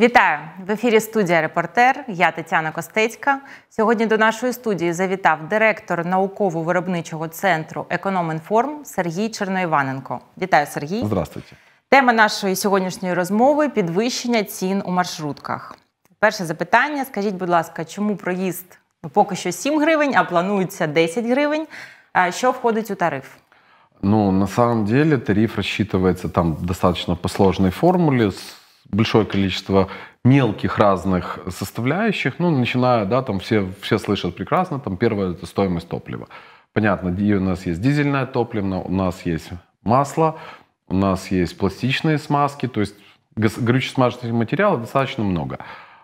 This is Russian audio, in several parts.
Вітаю в ефірі. Студія Репортер. Я Тетяна Костецька. Сьогодні до нашої студії завітав директор науково-виробничого центру «Економінформ» Сергій Черноіваненко. Вітаю, Сергій. Здравствуйте. Тема нашої сьогоднішньої розмови підвищення цін у маршрутках. Перше запитання: скажіть, будь ласка, чому проїзд поки що 7 гривень, а планується 10 гривень? Що входить у тариф? Ну на самом деле тариф рассчитывается там достаточно по сложной формуле. большое количество мелких разных составляющих, ну, начиная, да, там все, все слышат прекрасно, там первое – это стоимость топлива. Понятно, у нас есть дизельное топливо, у нас есть масло, у нас есть пластичные смазки, то есть горюче-смазочных материалов достаточно много.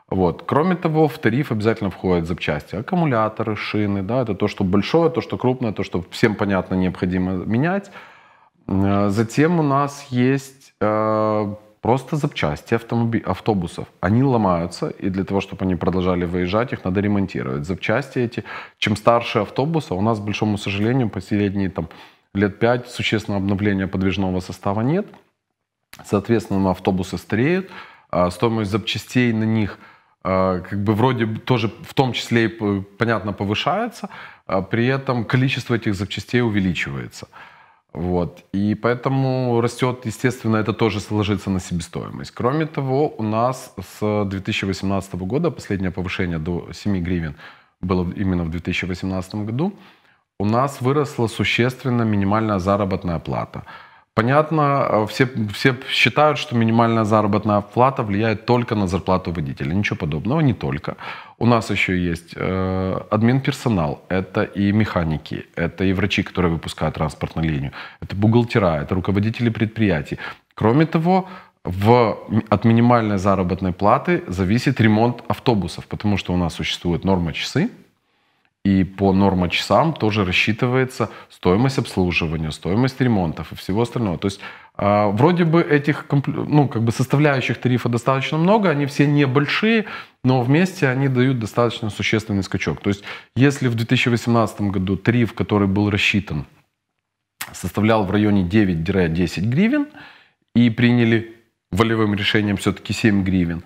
Вот. Кроме того, в тариф обязательно входят запчасти, аккумуляторы, шины, да, это то, что большое, то, что крупное, то, что всем понятно необходимо менять. Э, затем у нас есть э, Просто запчасти автомоби- автобусов, они ломаются, и для того, чтобы они продолжали выезжать, их надо ремонтировать. Запчасти эти, чем старше автобуса, у нас, к большому сожалению, последние там, лет пять существенного обновления подвижного состава нет. Соответственно, автобусы стареют, а стоимость запчастей на них а, как бы вроде тоже в том числе и, э, понятно, повышается, а при этом количество этих запчастей увеличивается – вот. И поэтому растет, естественно, это тоже сложится на себестоимость. Кроме того, у нас с 2018 года, последнее повышение до 7 гривен было именно в 2018 году, у нас выросла существенно минимальная заработная плата – Понятно, э, все, все считают, что минимальная заработная плата влияет только на зарплату водителя. Ничего подобного, не только. У нас еще есть э, админ-персонал, это и механики, это и врачи, которые выпускают транспортную линию, это бухгалтера, это руководители предприятий. Кроме того, в, от минимальной заработной платы зависит ремонт автобусов, потому что у нас существует норма часы, и по нормочасам тоже рассчитывается стоимость обслуживания, стоимость ремонтов и всего остального. То есть а, Вроде бы этих ну, как бы составляющих тарифа достаточно много, они все небольшие, но вместе они дают достаточно существенный скачок. То есть если в 2018 году тариф, который был рассчитан, составлял в районе 9-10 гривен и приняли волевым решением все-таки 7 гривен,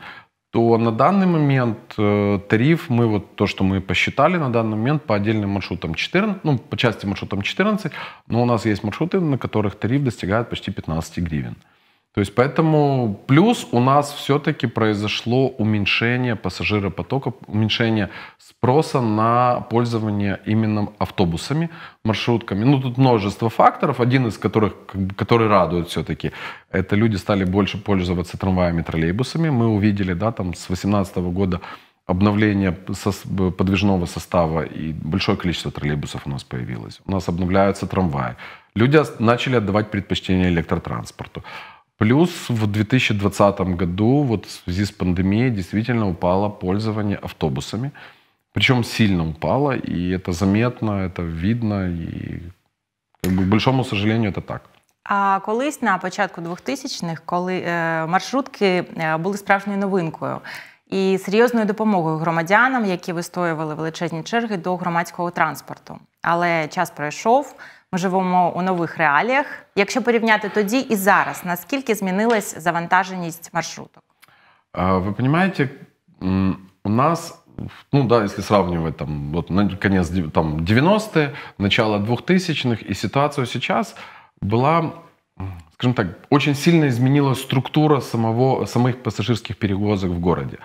то на данный момент э, тариф, мы вот то, что мы посчитали на данный момент по отдельным маршрутам 14, ну, по части маршрутам 14, но у нас есть маршруты, на которых тариф достигает почти 15 гривен. Угу. То есть поэтому плюс у нас все-таки произошло уменьшение пассажиропотока, уменьшение спроса на пользование именно автобусами, маршрутками. Ну, тут множество факторов, один из которых, который радует все-таки, это люди стали больше пользоваться трамваями, троллейбусами. Мы увидели, да, там с 2018 года обновление э, подвижного состава и большое количество троллейбусов у нас появилось. У нас обновляются трамваи. Люди начали отдавать предпочтение электротранспорту. Плюс в 2020 году вот в связи с пандемией действительно упало пользование автобусами. Причем сильно упало, и это заметно, это видно, и как бы, к большому сожалению это так. А колись на початку 2000-х, коли е, маршрутки э, були справжньою новинкою і серйозною допомогою громадянам, які вистоювали величезні черги до громадського транспорту. але час пройшов. Ми живемо у нових реаліях. Якщо порівняти тоді і зараз, наскільки змінилась завантаженість маршруток? А, Вы понимаете, у нас, ну да, если сравнивать там, вот конец там, 90-е, начало 2000-х и ситуацию сейчас, была, скажем так, очень сильно изменилась структура самого, самых пассажирских перевозок в городе.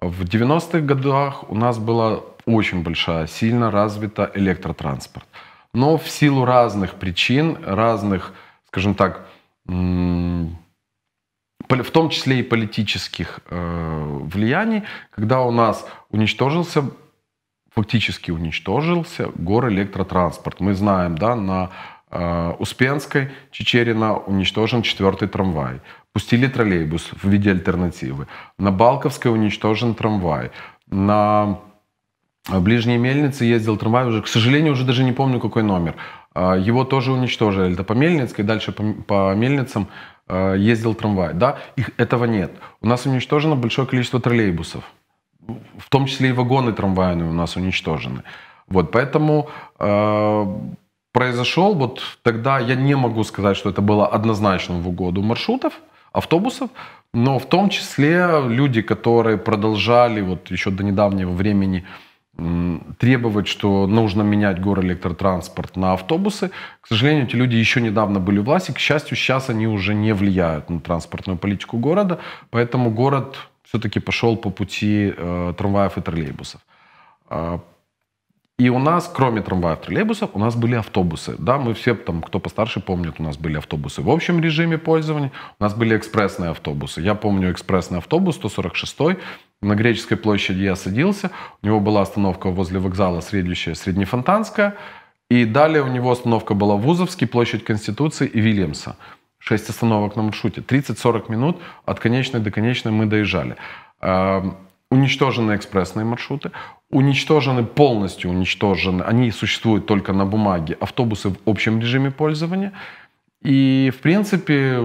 В 90-х годах у нас было очень большая, сильно развита электротранспорт. Но в силу разных причин, разных, скажем так, в том числе и политических э, влияний, когда у нас уничтожился фактически уничтожился горэлектротранспорт. Мы знаем, да, на э, Успенской Чечерина уничтожен четвертый трамвай. Пустили троллейбус в виде альтернативы. На Балковской уничтожен трамвай. На а ближние мельницы ездил трамвай уже, к сожалению, уже даже не помню, какой номер. А, его тоже уничтожили. Это по Мельницкой, дальше по, по Мельницам а, ездил трамвай. Да, их, этого нет. У нас уничтожено большое количество троллейбусов. В том числе и вагоны трамвайные у нас уничтожены. Вот, поэтому э, произошел вот тогда, я не могу сказать, что это было однозначно в угоду маршрутов, автобусов, но в том числе люди, которые продолжали вот еще до недавнего времени э, требовать, что нужно менять горэлектротранспорт на автобусы. К сожалению, эти люди еще недавно были у власти. К счастью, сейчас они уже не влияют на транспортную политику города, поэтому город все-таки пошел по пути э, трамваев и троллейбусов. А, и у нас, кроме трамваев, и троллейбусов, у нас были автобусы. Да, мы все, там, кто постарше помнит, у нас были автобусы в общем режиме пользования, у нас были экспрессные автобусы. Я помню экспрессный автобус 146 на Греческой площади я садился, у него была остановка возле вокзала Средище Среднефонтанская, и далее у него остановка была Вузовский, площадь Конституции и Вильямса. Шесть остановок на маршруте. 30-40 минут от конечной до конечной мы доезжали. Эм, уничтожены экспрессные маршруты, уничтожены полностью, уничтожены, они существуют только на бумаге, автобусы в общем режиме пользования. И, в принципе,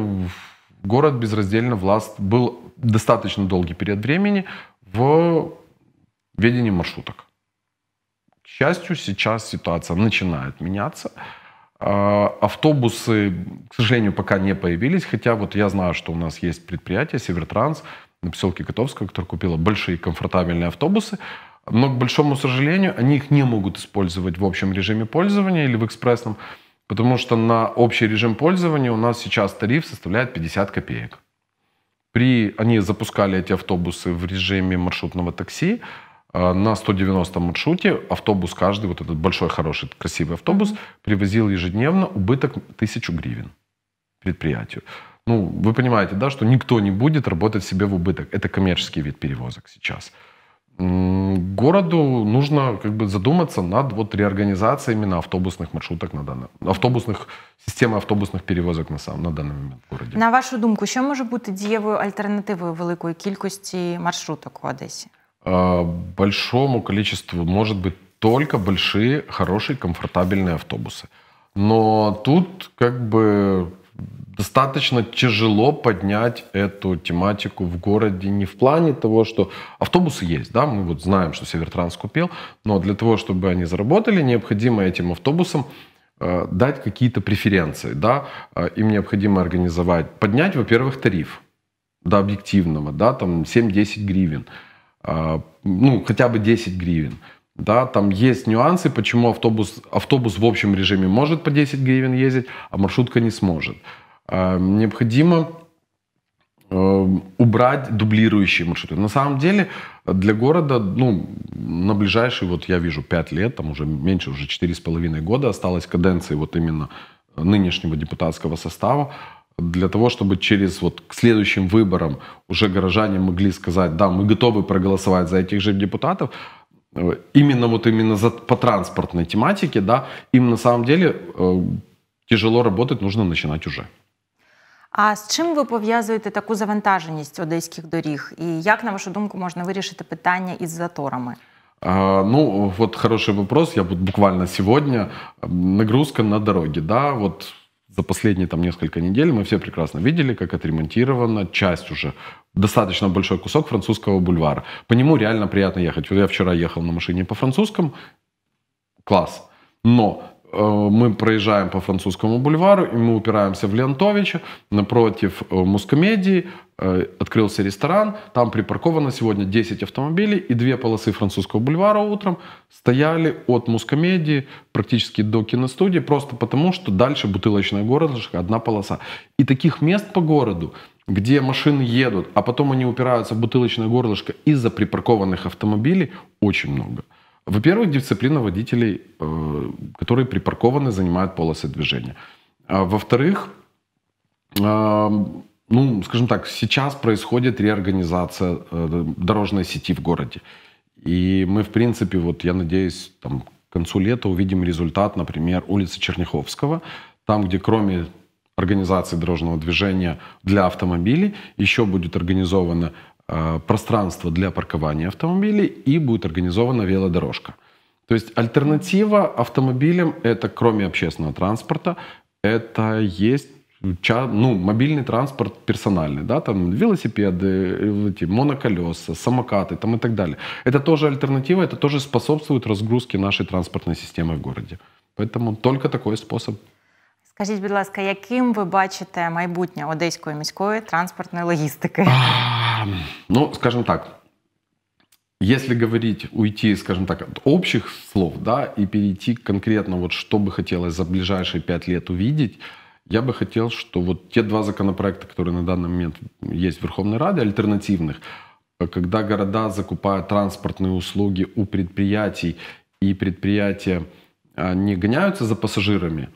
город безраздельно власт был достаточно долгий период времени в ведении маршруток. К счастью, сейчас ситуация начинает меняться. А, автобусы, к сожалению, пока не появились, хотя вот я знаю, что у нас есть предприятие «Севертранс» на поселке Котовского, которое купило большие комфортабельные автобусы, но, к большому сожалению, они их не могут использовать в общем режиме пользования или в экспрессном. Потому что на общий режим пользования у нас сейчас тариф составляет 50 копеек. При, они запускали эти автобусы в режиме маршрутного такси. Э, на 190 маршруте автобус каждый, вот этот большой, хороший, красивый автобус, привозил ежедневно убыток 1000 гривен предприятию. Ну, вы понимаете, да, что никто не будет работать себе в убыток. Это коммерческий вид перевозок сейчас городу нужно как бы задуматься над вот реорганизацией именно автобусных маршруток на данном, автобусных, системи автобусных перевозок на сам на даний момент в городе. На вашу думку, що може бути дієвою альтернативою великої кількості маршруток в Одесі? А, большому количеству может быть только большие, хорошие, комфортабельные автобусы. Но тут как бы достаточно тяжело поднять эту тематику в городе не в плане того, что автобусы есть, да, мы вот знаем, что Севертранс купил, но для того, чтобы они заработали, необходимо этим автобусам э, дать какие-то преференции, да, э, им необходимо организовать, поднять, во-первых, тариф до объективного, да, там 7-10 гривен, э, ну, хотя бы 10 гривен, да, там есть нюансы, почему автобус, автобус в общем режиме может по 10 гривен ездить, а маршрутка не сможет. Э, необходимо э, убрать дублирующие маршруты. На самом деле для города, ну, на ближайшие, вот я вижу, 5 лет, там уже меньше, уже 4,5 года осталось каденции вот именно нынешнего депутатского состава, для того, чтобы через вот к следующим выборам уже горожане могли сказать, да, мы готовы проголосовать за этих же депутатов, именно вот именно за, по транспортной тематике, да, им на самом деле э, тяжело работать, нужно начинать уже. А с чем вы повязываете такую завантаженность одеських дорог и как, на вашу думку, можна вирішити питання із заторами? А, ну, вот хороший вопрос. Я вот буквально сегодня нагрузка на дороге, да, вот за последние там несколько недель мы все прекрасно видели, как отремонтирована часть уже, достаточно большой кусок французского бульвара. По нему реально приятно ехать. Вот я вчера ехал на машине по французскому, класс. Но Э, мы проезжаем по Французскому бульвару, и мы упираемся в Лентовича напротив э, Мускомедии, э, открылся ресторан, там припарковано сегодня 10 автомобилей, и две полосы Французского бульвара утром стояли от Мускомедии практически до киностудии, просто потому, что дальше бутылочная горлышко, одна полоса. И таких мест по городу, где машины едут, а потом они упираются в бутылочное горлышко из-за припаркованных автомобилей, очень много. Во-первых, дисциплина водителей, э, которые припаркованы, занимают полосы движения. А во-вторых, э, ну, скажем так, сейчас происходит реорганизация э, дорожной сети в городе. И мы, в принципе, вот я надеюсь, там, к концу лета увидим результат, например, улицы Черняховского, там, где кроме организации дорожного движения для автомобилей еще будет организовано Э, пространство для паркования автомобилей и будет организована велодорожка. То есть альтернатива автомобилям это кроме общественного транспорта, это есть ну, мобильный транспорт персональный, да, там велосипеды, э, эти моноколеса, самокаты там и так далее. Это тоже альтернатива, это тоже способствует разгрузке нашей транспортной системы в городе. Поэтому только такой способ. Скажите, будь каким вы бачите майбутнє одеської міської транспортної логістики? А, ну, скажем так, если говорить, уйти, скажем так, от общих слов, да, и перейти конкретно, вот что бы хотелось за ближайшие пять лет увидеть, я бы хотел, что вот те два законопроекта, которые на данный момент есть в Верховной Раде, альтернативных, э, когда города закупают транспортные услуги у предприятий, и предприятия а, не гоняются за пассажирами,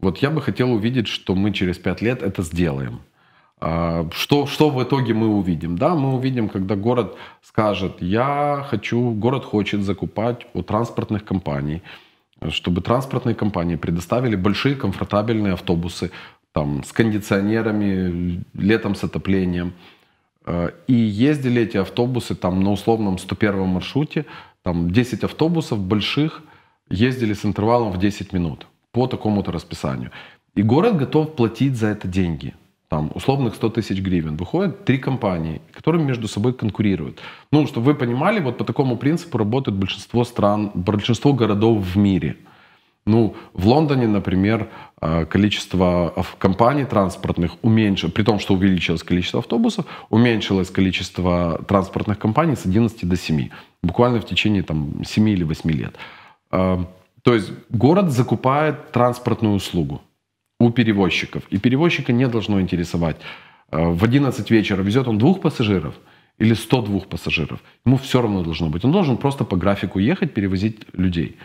вот я бы хотел увидеть, что мы через пять лет это сделаем. А, что, что в итоге мы увидим? Да, мы увидим, когда город скажет, я хочу, город хочет закупать у транспортных компаний, чтобы транспортные компании предоставили большие комфортабельные автобусы там, с кондиционерами, летом с отоплением. Э, и ездили эти автобусы там, на условном 101 маршруте, там 10 автобусов больших ездили с интервалом в 10 минут по такому-то расписанию. И город готов платить за это деньги – там, условных 100 тысяч гривен, выходят три компании, которые между собой конкурируют. Ну, чтобы вы понимали, вот по такому принципу работает большинство стран, большинство городов в мире. Ну, в Лондоне, например, э, количество компаний транспортных уменьшилось, при том, что увеличилось количество автобусов, уменьшилось количество транспортных компаний с 11 до 7, буквально в течение там, 7 или 8 лет. Э, то есть город закупает транспортную услугу у перевозчиков. И перевозчика не должно интересовать, э, в 11 вечера везет он двух пассажиров или 102 пассажиров. Ему все равно должно быть. Он должен просто по графику ехать, перевозить людей.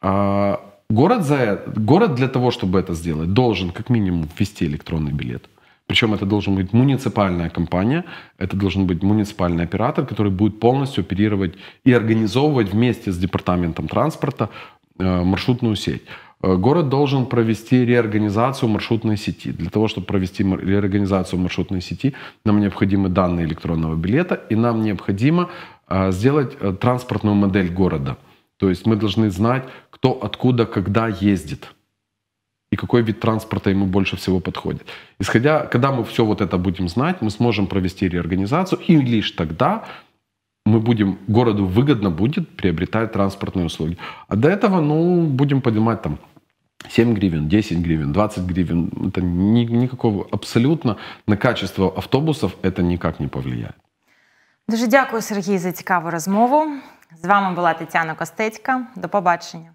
А город, за, э, город для того, чтобы это сделать, должен как минимум ввести электронный билет. Причем это должен быть муниципальная компания, это должен быть муниципальный оператор, который будет полностью оперировать и организовывать вместе с департаментом транспорта э, маршрутную сеть. Э, город должен провести реорганизацию маршрутной сети. Для того, чтобы провести реорганизацию маршрутной сети, нам необходимы данные электронного билета, и нам необходимо э, сделать э, транспортную модель города. То есть мы должны знать, кто откуда, когда ездит и какой вид транспорта ему больше всего подходит. Исходя, когда мы все вот это будем знать, мы сможем провести реорганизацию, и лишь тогда мы будем, городу выгодно будет приобретать транспортные услуги. А до этого, ну, будем поднимать там 7 гривен, 10 гривен, 20 гривен, это ни, никакого абсолютно на качество автобусов это никак не повлияет. Дуже дякую, Сергій, за цікаву розмову. З вами була Тетяна Костецька. До побачення.